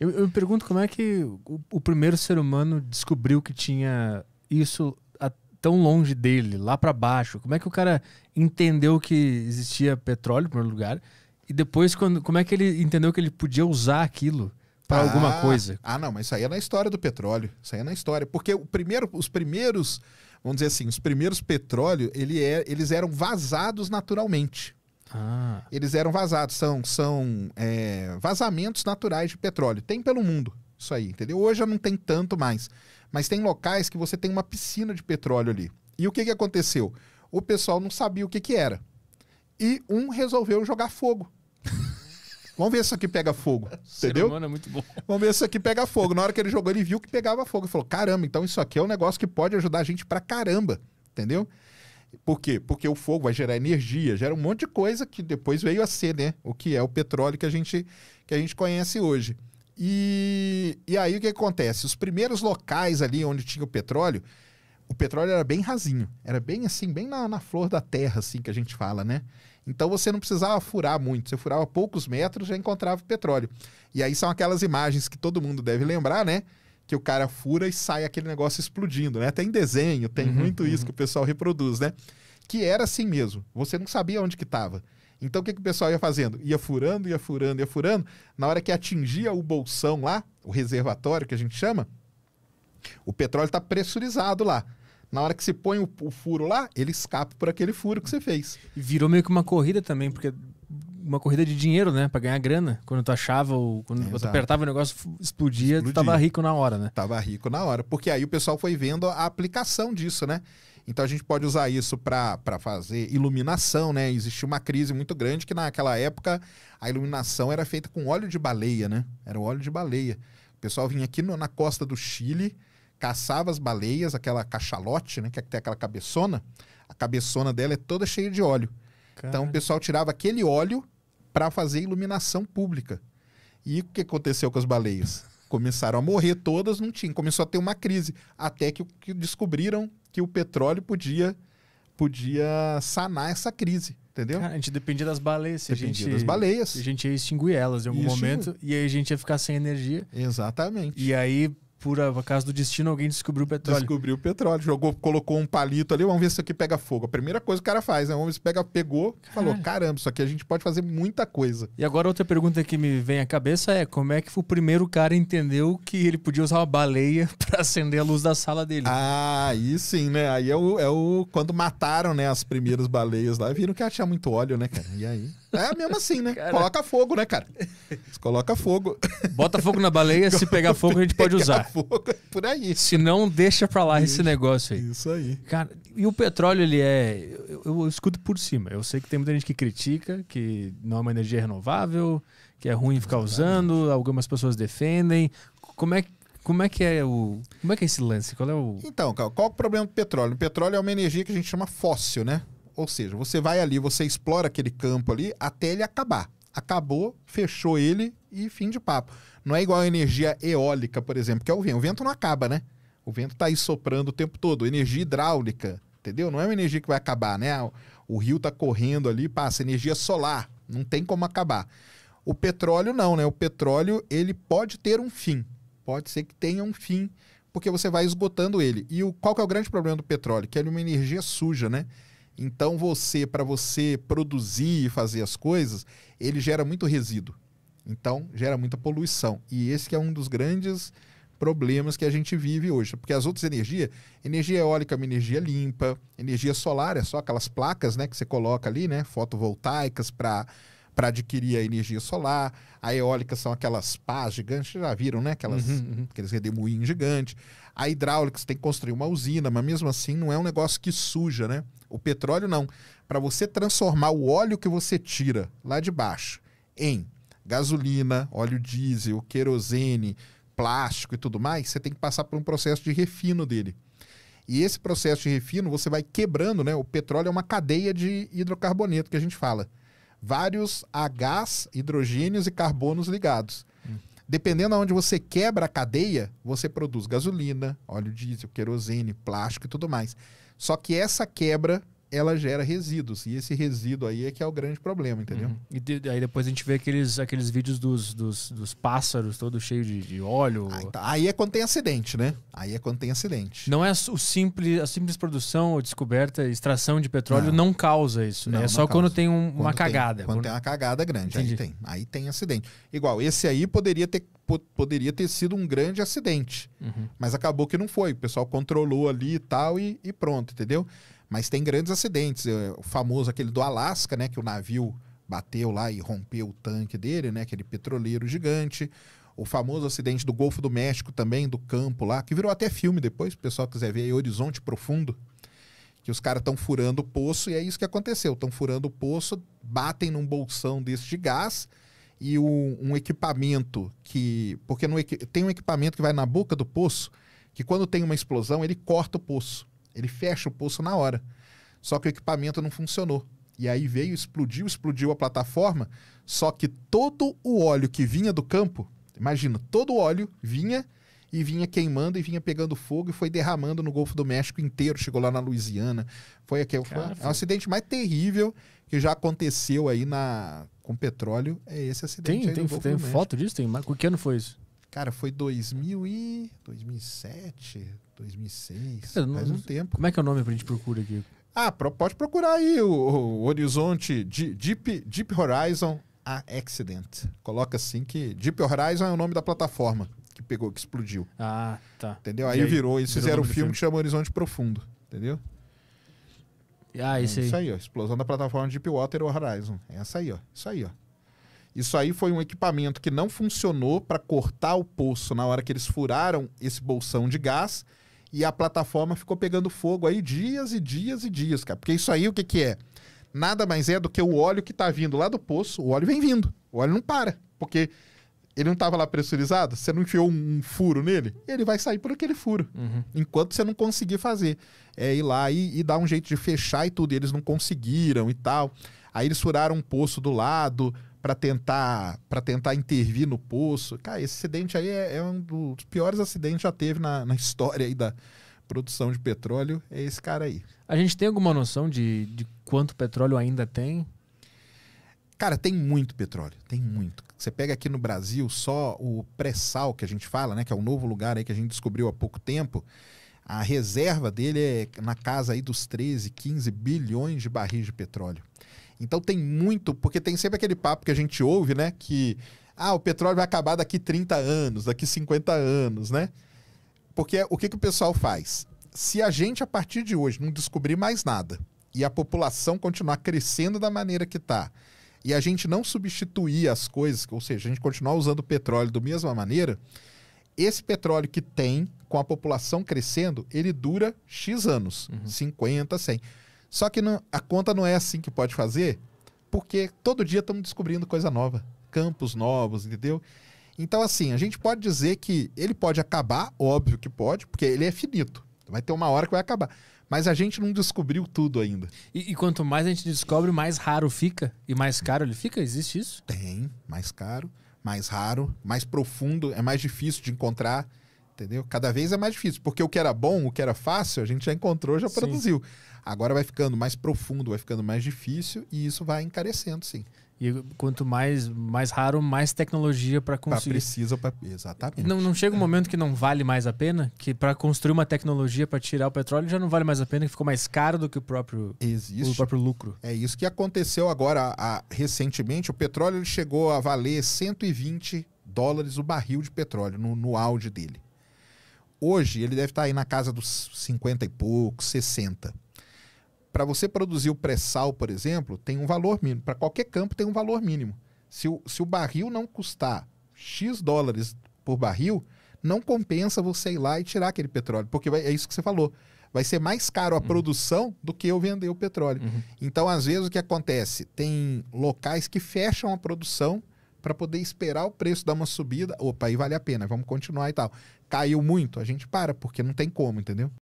Eu, eu me pergunto como é que o, o, primeiro ser humano descobriu que tinha isso a, tão longe dele, lá para baixo. Como é que o cara entendeu que existia petróleo, em primeiro lugar, e depois quando, como é que ele entendeu que ele podia usar aquilo? para ah, alguma coisa. Ah, não, mas isso aí é na história do petróleo. Isso aí é na história. Porque o primeiro, os primeiros, vamos dizer assim, os primeiros petróleo, ele é, eles eram vazados naturalmente. Ah. Eles eram vazados, são, são é, vazamentos naturais de petróleo. Tem pelo mundo isso aí, entendeu? Hoje já não tem tanto mais. Mas tem locais que você tem uma piscina de petróleo ali. E o que, que aconteceu? O pessoal não sabia o que, que era. E um resolveu jogar fogo. Vamos ver se isso aqui pega fogo. Entendeu? É Vamos ver se isso aqui pega fogo. Na hora que ele jogou, ele viu que pegava fogo. Ele falou: caramba, então isso aqui é um negócio que pode ajudar a gente pra caramba. Entendeu? Por quê? Porque o fogo vai gerar energia, gera um monte de coisa que depois veio a ser, né? O que é o petróleo que a gente, que a gente conhece hoje. E, e aí o que acontece? Os primeiros locais ali onde tinha o petróleo, o petróleo era bem rasinho, era bem assim, bem na, na flor da terra, assim que a gente fala, né? Então você não precisava furar muito, você furava poucos metros já encontrava petróleo. E aí são aquelas imagens que todo mundo deve lembrar, né? que o cara fura e sai aquele negócio explodindo, né? Até em desenho tem uhum, muito uhum. isso que o pessoal reproduz, né? Que era assim mesmo. Você não sabia onde que estava. Então o que, que o pessoal ia fazendo? Ia furando, ia furando, ia furando. Na hora que atingia o bolsão lá, o reservatório que a gente chama, o petróleo está pressurizado lá. Na hora que se põe o, o, furo lá, ele escapa por aquele furo que você fez. Virou meio que uma corrida também, porque uma corrida de dinheiro, né? para ganhar grana. Quando tu achava, ou quando Exato. tu apertava o negócio, explodia, explodia, tu tava rico na hora, né? Tava rico na hora. Porque aí o pessoal foi vendo a aplicação disso, né? Então a gente pode usar isso para fazer iluminação, né? Existiu uma crise muito grande que naquela época a iluminação era feita com óleo de baleia, né? Era o óleo de baleia. O pessoal vinha aqui no, na costa do Chile, caçava as baleias, aquela cachalote, né? Que é tem aquela cabeçona. A cabeçona dela é toda cheia de óleo. Então o pessoal tirava aquele óleo para fazer iluminação pública. E o que aconteceu com as baleias? Começaram a morrer todas, não tinha. Começou a ter uma crise. Até que, que descobriram que o petróleo podia, podia sanar essa crise. Entendeu? Cara, a gente dependia das baleias. Dependia gente, das baleias. A gente ia extinguir elas em algum momento. E aí a gente ia ficar sem energia. Exatamente. E aí por acaso do destino, alguém descobriu o petróleo. Descobriu o petróleo, jogou, colocou um palito ali, vamos ver se isso aqui pega fogo. A primeira coisa que o cara faz, né? Vamos ver se pega, pegou, falou, caramba, isso aqui a gente pode fazer muita coisa. E agora outra pergunta que me vem à cabeça é, como é que o primeiro cara entendeu que ele podia usar uma baleia para acender a luz da sala dele? Ah, aí sim, né? Aí é o, é o quando mataram, né, as primeiras baleias lá, viram que tinha muito óleo, né, cara? E aí? É mesmo assim, né? Cara... Coloca fogo, né, cara? Coloca fogo. Bota fogo na baleia, se pegar fogo a gente pode usar fogo, é por aí. Se não, deixa pra lá isso, esse negócio aí. Isso aí. Cara, e o petróleo, ele é. Eu, eu escuto por cima. Eu sei que tem muita gente que critica, que não é uma energia renovável, que é ruim ficar usando, algumas pessoas defendem. Como é que. Como é que é o. Como é que é esse lance? Qual é o. Então, qual é o problema do petróleo? O petróleo é uma energia que a gente chama fóssil, né? Ou seja, você vai ali, você explora aquele campo ali até ele acabar acabou, fechou ele e fim de papo. Não é igual a energia eólica, por exemplo, que é o vento. O vento não acaba, né? O vento está aí soprando o tempo todo. Energia hidráulica, entendeu? Não é uma energia que vai acabar, né? O rio está correndo ali, passa energia solar, não tem como acabar. O petróleo não, né? O petróleo ele pode ter um fim. Pode ser que tenha um fim, porque você vai esgotando ele. E o, qual que é o grande problema do petróleo? Que ele é uma energia suja, né? Então você, para você produzir e fazer as coisas, ele gera muito resíduo. Então gera muita poluição. E esse é um dos grandes problemas que a gente vive hoje. Porque as outras energias, energia eólica é uma energia limpa, energia solar é só aquelas placas né, que você coloca ali, né? Fotovoltaicas para para adquirir a energia solar, a eólica são aquelas pás gigantes, já viram, né? Aquelas, uhum, uhum. Aqueles redemoinhos gigantes. A hidráulica, você tem que construir uma usina, mas mesmo assim não é um negócio que suja, né? O petróleo não. Para você transformar o óleo que você tira lá de baixo em gasolina, óleo diesel, querosene, plástico e tudo mais, você tem que passar por um processo de refino dele. E esse processo de refino você vai quebrando, né? O petróleo é uma cadeia de hidrocarboneto que a gente fala. Vários H, hidrogênios e carbonos ligados dependendo aonde você quebra a cadeia, você produz gasolina, óleo diesel, querosene, plástico e tudo mais. Só que essa quebra ela gera resíduos. E esse resíduo aí é que é o grande problema, entendeu? Uhum. E de, aí depois a gente vê aqueles, aqueles vídeos dos, dos, dos pássaros todo cheio de, de óleo. Ah, então, aí é quando tem acidente, né? Aí é quando tem acidente. Não é o simples, a simples produção ou descoberta, extração de petróleo não, não causa isso, né? Não, é só quando tem um, quando uma cagada. quando, quando, tem uma cagada grande, Entendi. aí tem. Aí tem acidente. Igual, esse aí poderia ter, poderia ter sido um grande acidente. Uhum. Mas acabou que não foi. O pessoal controlou ali e tal e, e pronto, entendeu? Mas tem grandes acidentes. É, o famoso aquele do Alasca, né? Que o navio bateu lá e rompeu o tanque dele, né? Aquele petroleiro gigante. O famoso acidente do Golfo do México também, do campo lá, que virou até filme depois, se o pessoal quiser ver aí, Horizonte Profundo. Que os caras estão furando o poço e é isso que aconteceu. Estão furando o poço, batem num bolsão desse de gás e um, um equipamento que. Porque no, tem um equipamento que vai na boca do poço, que quando tem uma explosão, ele corta o poço. Ele fecha o poço na hora. Só que o equipamento não funcionou. E aí veio, explodiu, explodiu a plataforma, só que todo o óleo que vinha do campo, imagina, todo o óleo vinha e vinha queimando e vinha pegando fogo e foi derramando no Golfo do México inteiro, chegou lá na Louisiana. Foi aquele foi, é um acidente mais terrível que já aconteceu aí na com petróleo, é esse acidente Tem, tem, tem foto disso? Tem, que ano foi isso? Cara, foi 2000 e 2007, 2006, Cara, não, faz um tempo. Como é que é o nome pra gente procura aqui? Ah, pro, pode procurar aí o, o Horizonte Deep, Deep Horizon a Accident. Coloca assim que Deep Horizon é o nome da plataforma que pegou, que explodiu. Ah, tá. Entendeu? Aí, aí, virou, eles fizeram um filme, filme que chama Horizonte Profundo, entendeu? Ah, isso é aí. Isso aí, ó. Explosão da plataforma Deep Water Horizon. É essa aí, ó. Isso aí, ó. Isso aí foi um equipamento que não funcionou para cortar o poço na hora que eles furaram esse bolsão de gás e a plataforma ficou pegando fogo aí dias e dias e dias, cara. Porque isso aí o que, que é? Nada mais é do que o óleo que está vindo lá do poço, o óleo vem vindo, o óleo não para, porque ele não estava lá pressurizado, você não enfiou um furo nele, ele vai sair por aquele furo, uhum. enquanto você não conseguir fazer. É ir lá e, e dar um jeito de fechar e tudo, e eles não conseguiram e tal. Aí eles furaram um poço do lado, para tentar para tentar intervir no poço. Cara, esse acidente aí é, é um dos piores acidentes que já teve na, na, história aí da produção de petróleo. É esse cara aí. A gente tem alguma noção de, de quanto petróleo ainda tem? Cara, tem muito petróleo, tem muito. Você pega aqui no Brasil só o pré-sal que a gente fala, né? Que é um novo lugar aí que a gente descobriu há pouco tempo. A reserva dele é na casa aí dos 13, 15 bilhões de barris de petróleo. Então tem muito, porque tem sempre aquele papo que a gente ouve, né? Que ah, o petróleo vai acabar daqui 30 anos, daqui 50 anos, né? Porque é o que, que o pessoal faz? Se a gente, a partir de hoje, não descobrir mais nada e a população continuar crescendo da maneira que está, e a gente não substituir as coisas, ou seja, a gente continuar usando petróleo da mesma maneira, esse petróleo que tem, com a população crescendo, ele dura X anos, uhum. 50, 100. Só que não, a conta não é assim que pode fazer, porque todo dia estamos descobrindo coisa nova, campos novos, entendeu? Então, assim, a gente pode dizer que ele pode acabar, óbvio que pode, porque ele é finito. Vai ter uma hora que vai acabar. Mas a gente não descobriu tudo ainda. E, e, quanto mais a gente descobre, mais raro fica? E mais caro ele fica? Existe isso? Tem. Mais caro, mais raro, mais profundo, é mais difícil de encontrar, entendeu? Cada vez é mais difícil, porque o que era bom, o que era fácil, a gente já encontrou, já Sim. produziu. Agora vai ficando mais profundo, vai ficando mais difícil e isso vai encarecendo, sim. E quanto mais, mais raro, mais tecnologia para conseguir. Pra precisa, pra... exatamente. Não, não chega um momento que não vale mais a pena? Que para construir uma tecnologia para tirar o petróleo já não vale mais a pena, que ficou mais caro do que o próprio, Existe. O próprio lucro. É isso que aconteceu agora a, a, recentemente. O petróleo chegou a valer 120 dólares o barril de petróleo no, no auge dele. Hoje ele deve estar tá aí na casa dos 50 e pouco, 60 para você produzir o pré-sal, por exemplo, tem um valor mínimo. Para qualquer campo tem um valor mínimo. Se o, se o barril não custar X dólares por barril, não compensa você ir lá e tirar aquele petróleo, porque vai, é isso que você falou. Vai ser mais caro a uhum. produção do que eu vender o petróleo. Uhum. Então, às vezes, o que acontece? Tem locais que fecham a produção para poder esperar o preço dar uma subida. Opa, aí vale a pena, vamos continuar e tal. Caiu muito, a gente para, porque não tem como, entendeu?